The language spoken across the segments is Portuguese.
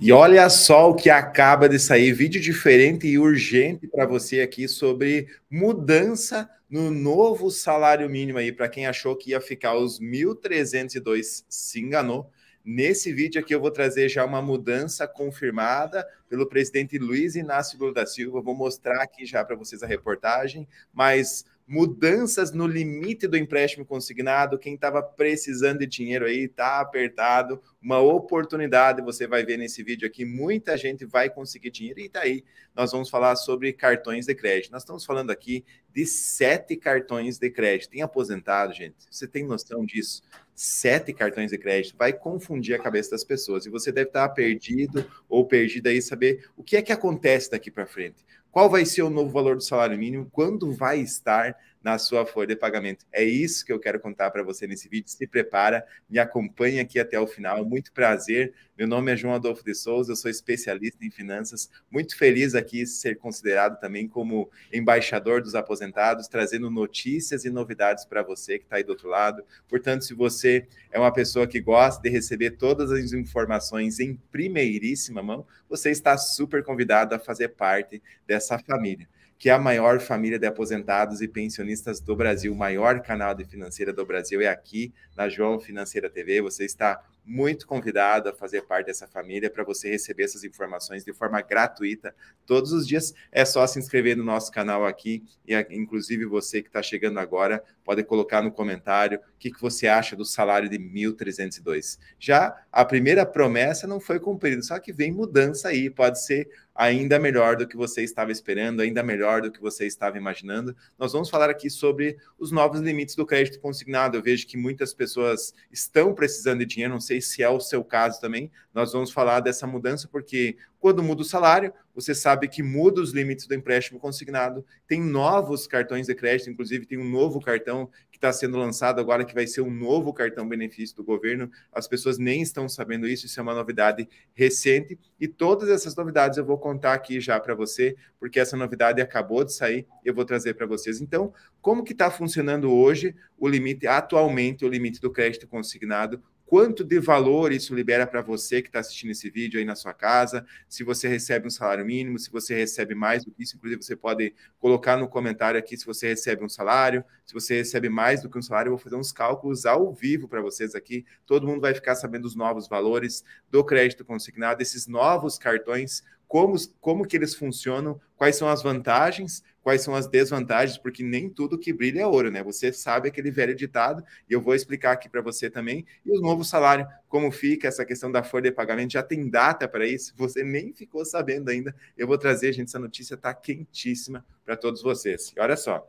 E olha só o que acaba de sair, vídeo diferente e urgente para você aqui sobre mudança no novo salário mínimo aí, para quem achou que ia ficar os 1.302, se enganou. Nesse vídeo aqui eu vou trazer já uma mudança confirmada pelo presidente Luiz Inácio Lula da Silva. Vou mostrar aqui já para vocês a reportagem, mas mudanças no limite do empréstimo consignado. Quem estava precisando de dinheiro aí está apertado. Uma oportunidade, você vai ver nesse vídeo aqui. Muita gente vai conseguir dinheiro e daí tá nós vamos falar sobre cartões de crédito. Nós estamos falando aqui de sete cartões de crédito. Tem aposentado, gente? Você tem noção disso? Sete cartões de crédito vai confundir a cabeça das pessoas e você deve estar tá perdido ou perdida aí saber o que é que acontece daqui para frente. Qual vai ser o novo valor do salário mínimo? Quando vai estar? na sua folha de pagamento. É isso que eu quero contar para você nesse vídeo. Se prepara, me acompanha aqui até o final. Muito prazer. Meu nome é João Adolfo de Souza, eu sou especialista em finanças. Muito feliz aqui ser considerado também como embaixador dos aposentados, trazendo notícias e novidades para você que está aí do outro lado. Portanto, se você é uma pessoa que gosta de receber todas as informações em primeiríssima mão, você está super convidado a fazer parte dessa família que é a maior família de aposentados e pensionistas do Brasil, o maior canal de financeira do Brasil é aqui na João Financeira TV. Você está muito convidado a fazer parte dessa família para você receber essas informações de forma gratuita todos os dias. É só se inscrever no nosso canal aqui e, inclusive, você que está chegando agora pode colocar no comentário o que, que você acha do salário de 1.302. Já a primeira promessa não foi cumprida, só que vem mudança aí, pode ser ainda melhor do que você estava esperando, ainda melhor do que você estava imaginando. Nós vamos falar aqui sobre os novos limites do crédito consignado. Eu vejo que muitas pessoas estão precisando de dinheiro, não sei sei se é o seu caso também, nós vamos falar dessa mudança, porque quando muda o salário, você sabe que muda os limites do empréstimo consignado, tem novos cartões de crédito, inclusive tem um novo cartão que está sendo lançado agora, que vai ser um novo cartão benefício do governo. As pessoas nem estão sabendo isso, isso é uma novidade recente. E todas essas novidades eu vou contar aqui já para você, porque essa novidade acabou de sair, eu vou trazer para vocês. Então, como que está funcionando hoje o limite, atualmente, o limite do crédito consignado, quanto de valor isso libera para você que está assistindo esse vídeo aí na sua casa, se você recebe um salário mínimo, se você recebe mais do que isso, inclusive você pode colocar no comentário aqui se você recebe um salário, se você recebe mais do que um salário, eu vou fazer uns cálculos ao vivo para vocês aqui, todo mundo vai ficar sabendo os novos valores do crédito consignado, esses novos cartões, como, como que eles funcionam, quais são as vantagens, quais são as desvantagens, porque nem tudo que brilha é ouro, né? Você sabe aquele velho ditado, e eu vou explicar aqui para você também. E o novo salário, como fica essa questão da folha de pagamento? Já tem data para isso? Você nem ficou sabendo ainda. Eu vou trazer, gente, essa notícia está quentíssima para todos vocês. E olha só.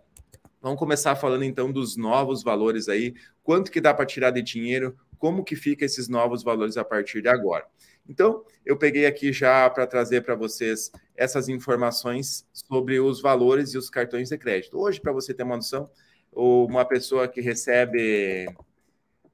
Vamos começar falando então dos novos valores aí, quanto que dá para tirar de dinheiro, como que fica esses novos valores a partir de agora. Então, eu peguei aqui já para trazer para vocês essas informações sobre os valores e os cartões de crédito. Hoje, para você ter uma noção, uma pessoa que recebe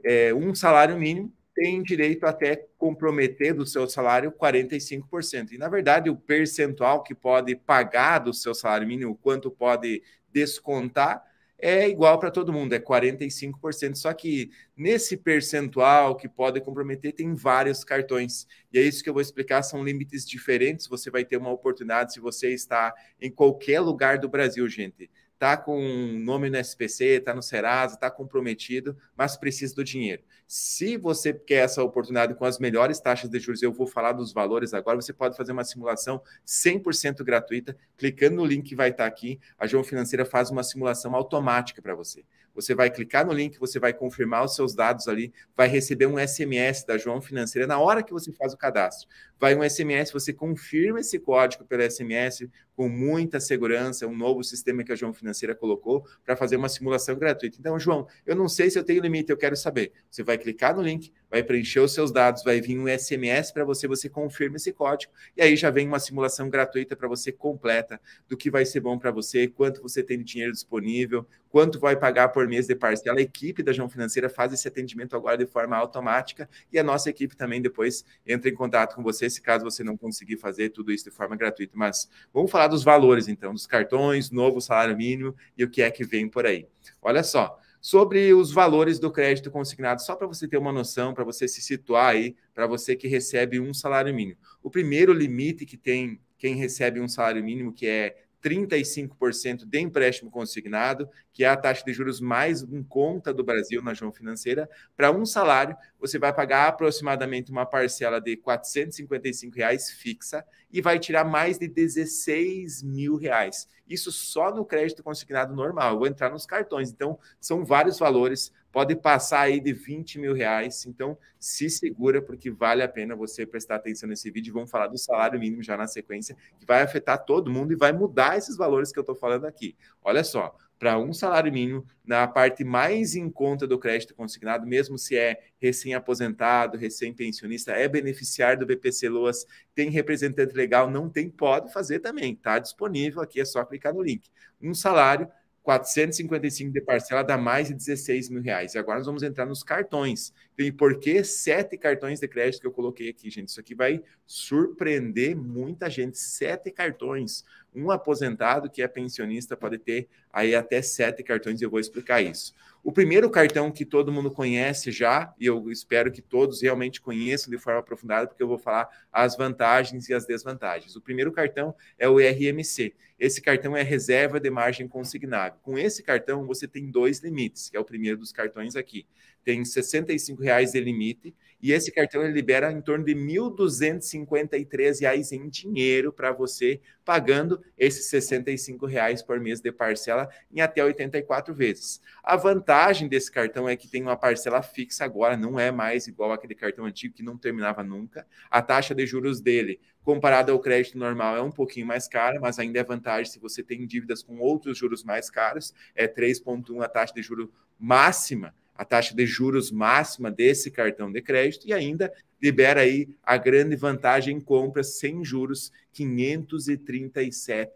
é, um salário mínimo tem direito até comprometer do seu salário 45%. E, na verdade, o percentual que pode pagar do seu salário mínimo, quanto pode descontar, é igual para todo mundo, é 45%. Só que nesse percentual que pode comprometer, tem vários cartões. E é isso que eu vou explicar: são limites diferentes. Você vai ter uma oportunidade se você está em qualquer lugar do Brasil, gente está com um nome no SPC, está no Serasa, está comprometido, mas precisa do dinheiro. Se você quer essa oportunidade com as melhores taxas de juros, eu vou falar dos valores agora, você pode fazer uma simulação 100% gratuita, clicando no link que vai estar tá aqui, a João Financeira faz uma simulação automática para você. Você vai clicar no link, você vai confirmar os seus dados ali, vai receber um SMS da João Financeira na hora que você faz o cadastro. Vai um SMS, você confirma esse código pelo SMS, com muita segurança, um novo sistema que a João Financeira colocou para fazer uma simulação gratuita. Então, João, eu não sei se eu tenho limite, eu quero saber. Você vai clicar no link, vai preencher os seus dados, vai vir um SMS para você, você confirma esse código e aí já vem uma simulação gratuita para você completa do que vai ser bom para você, quanto você tem de dinheiro disponível, quanto vai pagar por mês de parcela. A equipe da João Financeira faz esse atendimento agora de forma automática e a nossa equipe também depois entra em contato com você se caso você não conseguir fazer tudo isso de forma gratuita. Mas vamos falar falar dos valores, então, dos cartões, novo salário mínimo e o que é que vem por aí. Olha só, sobre os valores do crédito consignado, só para você ter uma noção, para você se situar aí, para você que recebe um salário mínimo. O primeiro limite que tem quem recebe um salário mínimo, que é 35% de empréstimo consignado, que é a taxa de juros mais em conta do Brasil na João Financeira. Para um salário, você vai pagar aproximadamente uma parcela de R$ 455 reais fixa e vai tirar mais de 16 mil reais. Isso só no crédito consignado normal. Eu vou entrar nos cartões. Então, são vários valores pode passar aí de 20 mil reais. Então, se segura, porque vale a pena você prestar atenção nesse vídeo. Vamos falar do salário mínimo já na sequência, que vai afetar todo mundo e vai mudar esses valores que eu estou falando aqui. Olha só, para um salário mínimo, na parte mais em conta do crédito consignado, mesmo se é recém-aposentado, recém-pensionista, é beneficiário do BPC Loas, tem representante legal, não tem, pode fazer também. Está disponível aqui, é só clicar no link. Um salário 455 de parcela dá mais de 16 mil reais. E agora nós vamos entrar nos cartões. Então, e por que sete cartões de crédito que eu coloquei aqui, gente? Isso aqui vai surpreender muita gente. Sete cartões. Um aposentado que é pensionista pode ter aí até sete cartões, e eu vou explicar isso. O primeiro cartão que todo mundo conhece já, e eu espero que todos realmente conheçam de forma aprofundada, porque eu vou falar as vantagens e as desvantagens. O primeiro cartão é o RMC. Esse cartão é reserva de margem consignável. Com esse cartão, você tem dois limites, que é o primeiro dos cartões aqui. Tem R$ de limite e esse cartão ele libera em torno de R$ 1.253 em dinheiro para você, pagando esses R$ reais por mês de parcela em até 84 vezes. A vantagem desse cartão é que tem uma parcela fixa agora, não é mais igual aquele cartão antigo que não terminava nunca. A taxa de juros dele, comparada ao crédito normal, é um pouquinho mais cara, mas ainda é vantagem se você tem dívidas com outros juros mais caros, é 3,1 a taxa de juro máxima a taxa de juros máxima desse cartão de crédito e ainda libera aí a grande vantagem em compras sem juros, R$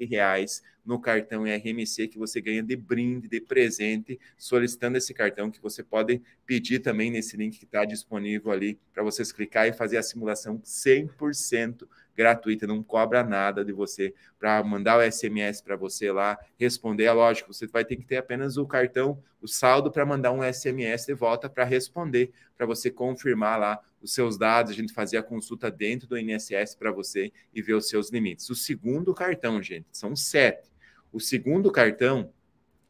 reais no cartão RMC que você ganha de brinde, de presente, solicitando esse cartão que você pode pedir também nesse link que está disponível ali para vocês clicar e fazer a simulação 100% gratuita, não cobra nada de você para mandar o SMS para você lá, responder. É lógico, você vai ter que ter apenas o cartão, o saldo para mandar um SMS de volta para responder, para você confirmar lá os seus dados, a gente fazer a consulta dentro do INSS para você e ver os seus limites. O segundo cartão, gente, são sete. O segundo cartão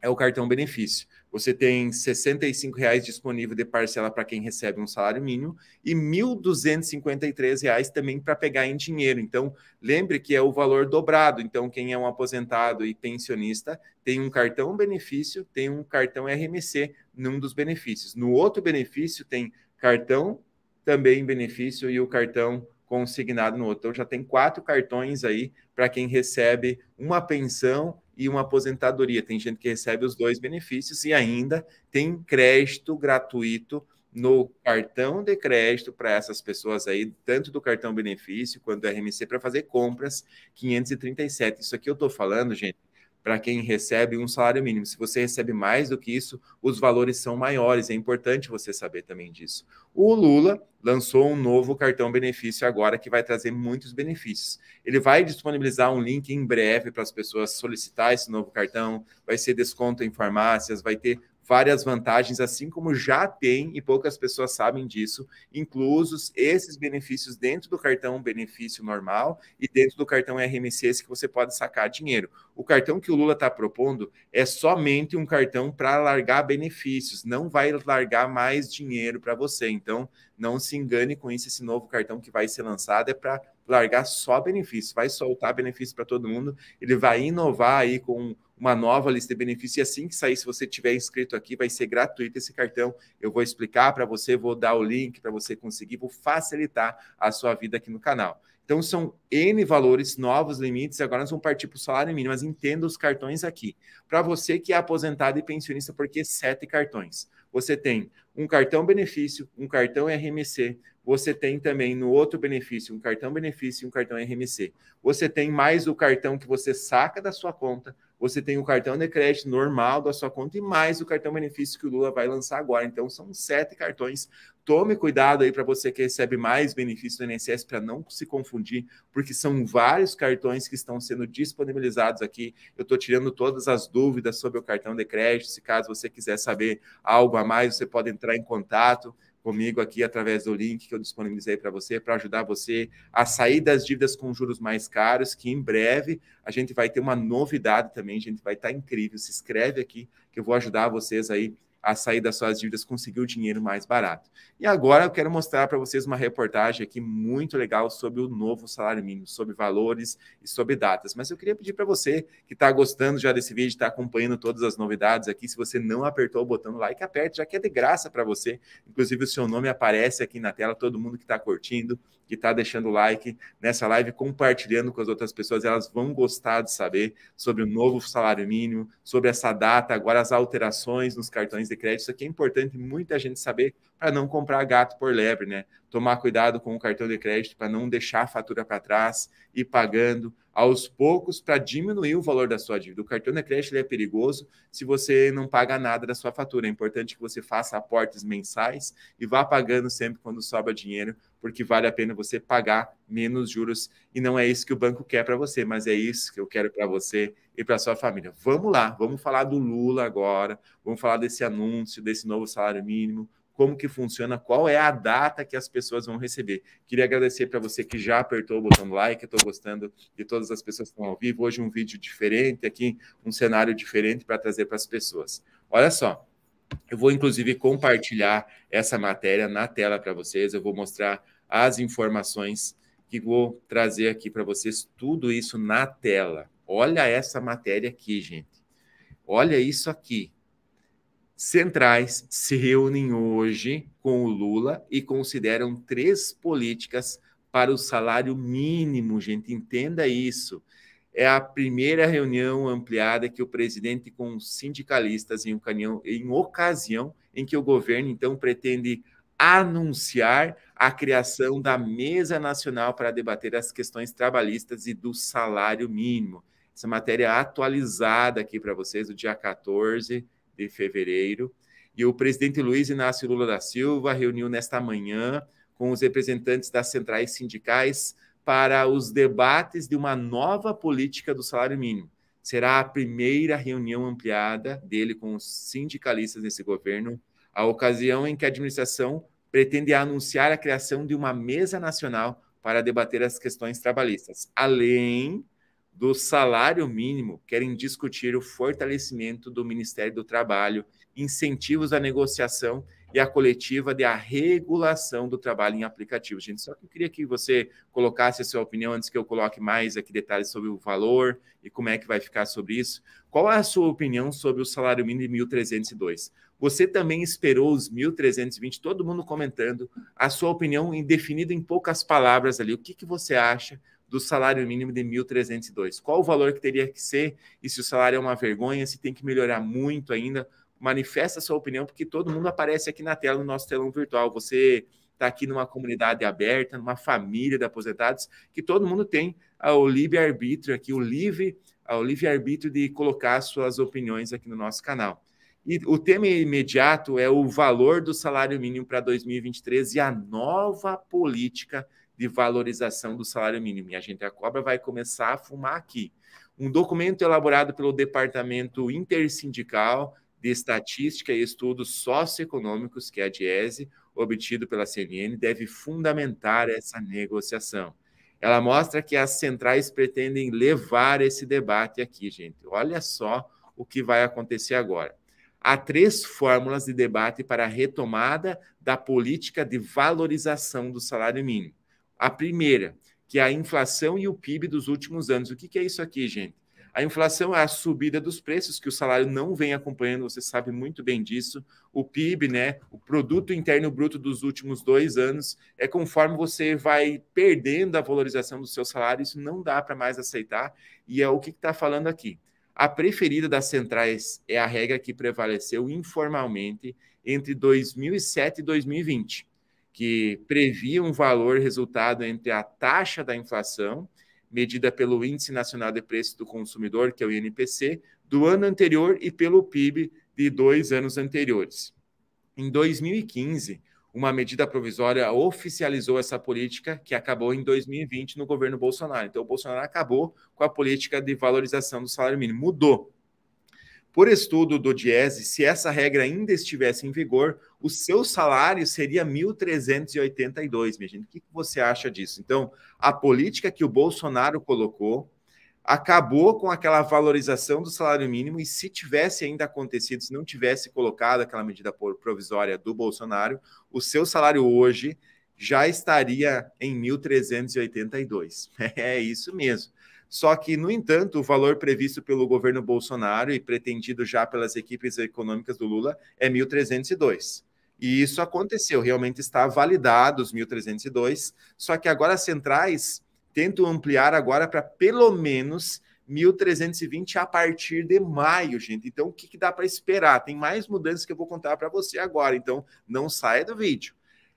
é o cartão benefício você tem R$ 65,00 disponível de parcela para quem recebe um salário mínimo e R$ 1.253 também para pegar em dinheiro. Então, lembre que é o valor dobrado. Então, quem é um aposentado e pensionista tem um cartão benefício, tem um cartão RMC num dos benefícios. No outro benefício tem cartão também benefício e o cartão consignado no outro. Então, já tem quatro cartões aí para quem recebe uma pensão e uma aposentadoria. Tem gente que recebe os uhum. dois benefícios e ainda tem crédito gratuito no cartão de crédito para essas pessoas aí, tanto do cartão benefício quanto do RMC, para fazer compras 537. Isso aqui eu estou falando, gente, para quem recebe um salário mínimo. Se você recebe mais do que isso, os valores são maiores. É importante você saber também disso. O Lula lançou um novo cartão benefício agora que vai trazer muitos benefícios. Ele vai disponibilizar um link em breve para as pessoas solicitar esse novo cartão. Vai ser desconto em farmácias, vai ter várias vantagens, assim como já tem, e poucas pessoas sabem disso, inclusos esses benefícios dentro do cartão benefício normal e dentro do cartão RMCS que você pode sacar dinheiro. O cartão que o Lula está propondo é somente um cartão para largar benefícios, não vai largar mais dinheiro para você. Então, não se engane com isso, esse novo cartão que vai ser lançado é para largar só benefício, vai soltar benefício para todo mundo, ele vai inovar aí com uma nova lista de benefícios. E assim que sair, se você tiver inscrito aqui, vai ser gratuito esse cartão. Eu vou explicar para você, vou dar o link para você conseguir, vou facilitar a sua vida aqui no canal. Então, são N valores, novos limites. Agora nós vamos partir para o salário mínimo, mas entenda os cartões aqui. Para você que é aposentado e pensionista, porque sete cartões. Você tem um cartão benefício, um cartão RMC, você tem também no outro benefício um cartão benefício e um cartão RMC. Você tem mais o cartão que você saca da sua conta, você tem o cartão de crédito normal da sua conta e mais o cartão benefício que o Lula vai lançar agora. Então são sete cartões. Tome cuidado aí para você que recebe mais benefício do INSS para não se confundir, porque são vários cartões que estão sendo disponibilizados aqui. Eu estou tirando todas as dúvidas sobre o cartão de crédito. Se caso você quiser saber algo a mais, você pode entrar em contato comigo aqui através do link que eu disponibilizei para você, para ajudar você a sair das dívidas com juros mais caros, que em breve a gente vai ter uma novidade também, a gente vai estar tá incrível. Se inscreve aqui que eu vou ajudar vocês aí a sair das suas dívidas, conseguir o dinheiro mais barato. E agora eu quero mostrar para vocês uma reportagem aqui muito legal sobre o novo salário mínimo, sobre valores e sobre datas. Mas eu queria pedir para você que está gostando já desse vídeo, está acompanhando todas as novidades aqui, se você não apertou o botão like, aperte, já que é de graça para você. Inclusive o seu nome aparece aqui na tela, todo mundo que está curtindo, de estar tá deixando o like nessa live, compartilhando com as outras pessoas. Elas vão gostar de saber sobre o novo salário mínimo, sobre essa data, agora as alterações nos cartões de crédito. Isso aqui é importante muita gente saber para não comprar gato por lebre, né? Tomar cuidado com o cartão de crédito para não deixar a fatura para trás e pagando aos poucos para diminuir o valor da sua dívida. O cartão de crédito é perigoso se você não paga nada da sua fatura. É importante que você faça aportes mensais e vá pagando sempre quando sobra dinheiro porque vale a pena você pagar menos juros e não é isso que o banco quer para você, mas é isso que eu quero para você e para sua família. Vamos lá, vamos falar do Lula agora, vamos falar desse anúncio, desse novo salário mínimo, como que funciona, qual é a data que as pessoas vão receber. Queria agradecer para você que já apertou o botão like, estou gostando de todas as pessoas que estão ao vivo. Hoje um vídeo diferente aqui, um cenário diferente para trazer para as pessoas. Olha só, eu vou, inclusive, compartilhar essa matéria na tela para vocês. Eu vou mostrar as informações que vou trazer aqui para vocês, tudo isso na tela. Olha essa matéria aqui, gente. Olha isso aqui. Centrais se reúnem hoje com o Lula e consideram três políticas para o salário mínimo, gente. Entenda isso é a primeira reunião ampliada que o presidente com sindicalistas em ocasião, em ocasião em que o governo então pretende anunciar a criação da Mesa Nacional para debater as questões trabalhistas e do salário mínimo. Essa matéria é atualizada aqui para vocês, do dia 14 de fevereiro. E o presidente Luiz Inácio Lula da Silva reuniu nesta manhã com os representantes das centrais sindicais para os debates de uma nova política do salário mínimo. Será a primeira reunião ampliada dele com os sindicalistas nesse governo, a ocasião em que a administração pretende anunciar a criação de uma mesa nacional para debater as questões trabalhistas. Além do salário mínimo, querem discutir o fortalecimento do Ministério do Trabalho, incentivos à negociação e a coletiva de a regulação do trabalho em aplicativos. Gente, só que eu queria que você colocasse a sua opinião antes que eu coloque mais aqui detalhes sobre o valor e como é que vai ficar sobre isso. Qual é a sua opinião sobre o salário mínimo de 1.302? Você também esperou os 1.320, todo mundo comentando a sua opinião definida em poucas palavras ali. O que, que você acha do salário mínimo de 1.302? Qual o valor que teria que ser? E se o salário é uma vergonha, se tem que melhorar muito ainda? manifesta sua opinião, porque todo mundo aparece aqui na tela, no nosso telão virtual. Você está aqui numa comunidade aberta, numa família de aposentados, que todo mundo tem ah, o livre-arbítrio aqui, o livre, ah, o livre-arbítrio de colocar suas opiniões aqui no nosso canal. E o tema imediato é o valor do salário mínimo para 2023 e a nova política de valorização do salário mínimo. E a gente, a cobra, vai começar a fumar aqui. Um documento elaborado pelo Departamento Intersindical de Estatística e Estudos Socioeconômicos, que é a DIESE, obtido pela CNN, deve fundamentar essa negociação. Ela mostra que as centrais pretendem levar esse debate aqui, gente. Olha só o que vai acontecer agora. Há três fórmulas de debate para a retomada da política de valorização do salário mínimo. A primeira, que é a inflação e o PIB dos últimos anos. O que é isso aqui, gente? A inflação é a subida dos preços que o salário não vem acompanhando, você sabe muito bem disso. O PIB, né, o produto interno bruto dos últimos dois anos, é conforme você vai perdendo a valorização do seu salário, isso não dá para mais aceitar, e é o que está falando aqui. A preferida das centrais é a regra que prevaleceu informalmente entre 2007 e 2020, que previa um valor resultado entre a taxa da inflação medida pelo Índice Nacional de preços do Consumidor, que é o INPC, do ano anterior e pelo PIB de dois anos anteriores. Em 2015, uma medida provisória oficializou essa política que acabou em 2020 no governo Bolsonaro. Então, o Bolsonaro acabou com a política de valorização do salário mínimo, mudou por estudo do Diese, se essa regra ainda estivesse em vigor, o seu salário seria 1.382, minha gente. O que você acha disso? Então, a política que o Bolsonaro colocou acabou com aquela valorização do salário mínimo e se tivesse ainda acontecido, se não tivesse colocado aquela medida provisória do Bolsonaro, o seu salário hoje já estaria em 1.382. É isso mesmo. Só que, no entanto, o valor previsto pelo governo Bolsonaro e pretendido já pelas equipes econômicas do Lula é 1.302. E isso aconteceu, realmente está validado os 1.302, só que agora as centrais tentam ampliar agora para pelo menos 1.320 a partir de maio, gente. Então, o que, que dá para esperar? Tem mais mudanças que eu vou contar para você agora, então não saia do vídeo.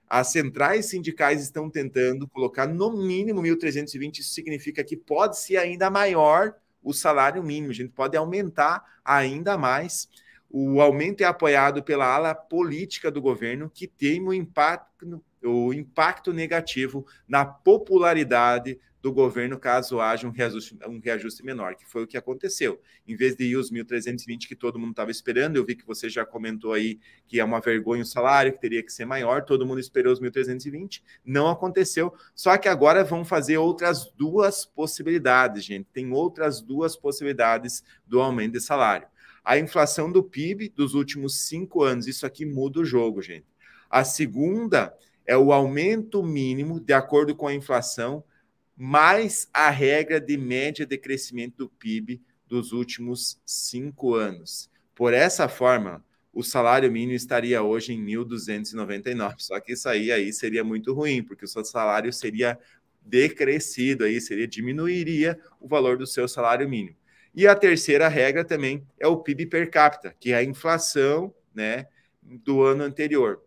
As centrais sindicais estão tentando colocar no mínimo 1.320, isso significa que pode ser ainda maior o salário mínimo, a gente pode aumentar ainda mais. O aumento é apoiado pela ala política do governo, que tem um impacto, o impacto negativo na popularidade do governo caso haja um reajuste, um reajuste menor, que foi o que aconteceu. Em vez de ir os 1.320 que todo mundo estava esperando, eu vi que você já comentou aí que é uma vergonha o salário, que teria que ser maior, todo mundo esperou os 1.320, não aconteceu. Só que agora vão fazer outras duas possibilidades, gente. Tem outras duas possibilidades do aumento de salário. A inflação do PIB dos últimos cinco anos, isso aqui muda o jogo, gente. A segunda é o aumento mínimo, de acordo com a inflação, mais a regra de média de crescimento do PIB dos últimos cinco anos. Por essa forma, o salário mínimo estaria hoje em 1.299. Só que isso aí, aí seria muito ruim, porque o seu salário seria decrescido, aí seria diminuiria o valor do seu salário mínimo. E a terceira regra também é o PIB per capita, que é a inflação né, do ano anterior.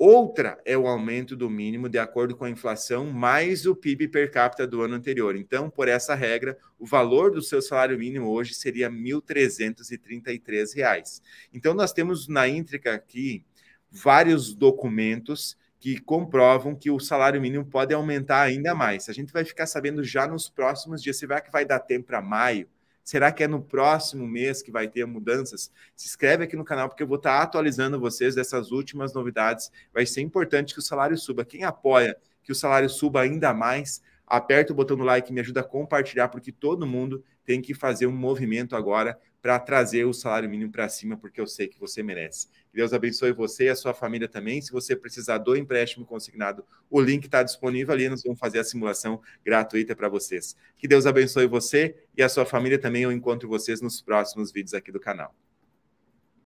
Outra é o aumento do mínimo de acordo com a inflação mais o PIB per capita do ano anterior. Então, por essa regra, o valor do seu salário mínimo hoje seria R$ 1.333. Então, nós temos na Íntrica aqui vários documentos que comprovam que o salário mínimo pode aumentar ainda mais. A gente vai ficar sabendo já nos próximos dias. Será que vai dar tempo para maio? Será que é no próximo mês que vai ter mudanças? Se inscreve aqui no canal porque eu vou estar tá atualizando vocês dessas últimas novidades. Vai ser importante que o salário suba. Quem apoia que o salário suba ainda mais aperta o botão do like, me ajuda a compartilhar, porque todo mundo tem que fazer um movimento agora para trazer o salário mínimo para cima, porque eu sei que você merece. Que Deus abençoe você e a sua família também. Se você precisar do empréstimo consignado, o link está disponível ali. Nós vamos fazer a simulação gratuita para vocês. Que Deus abençoe você e a sua família também. Eu encontro vocês nos próximos vídeos aqui do canal.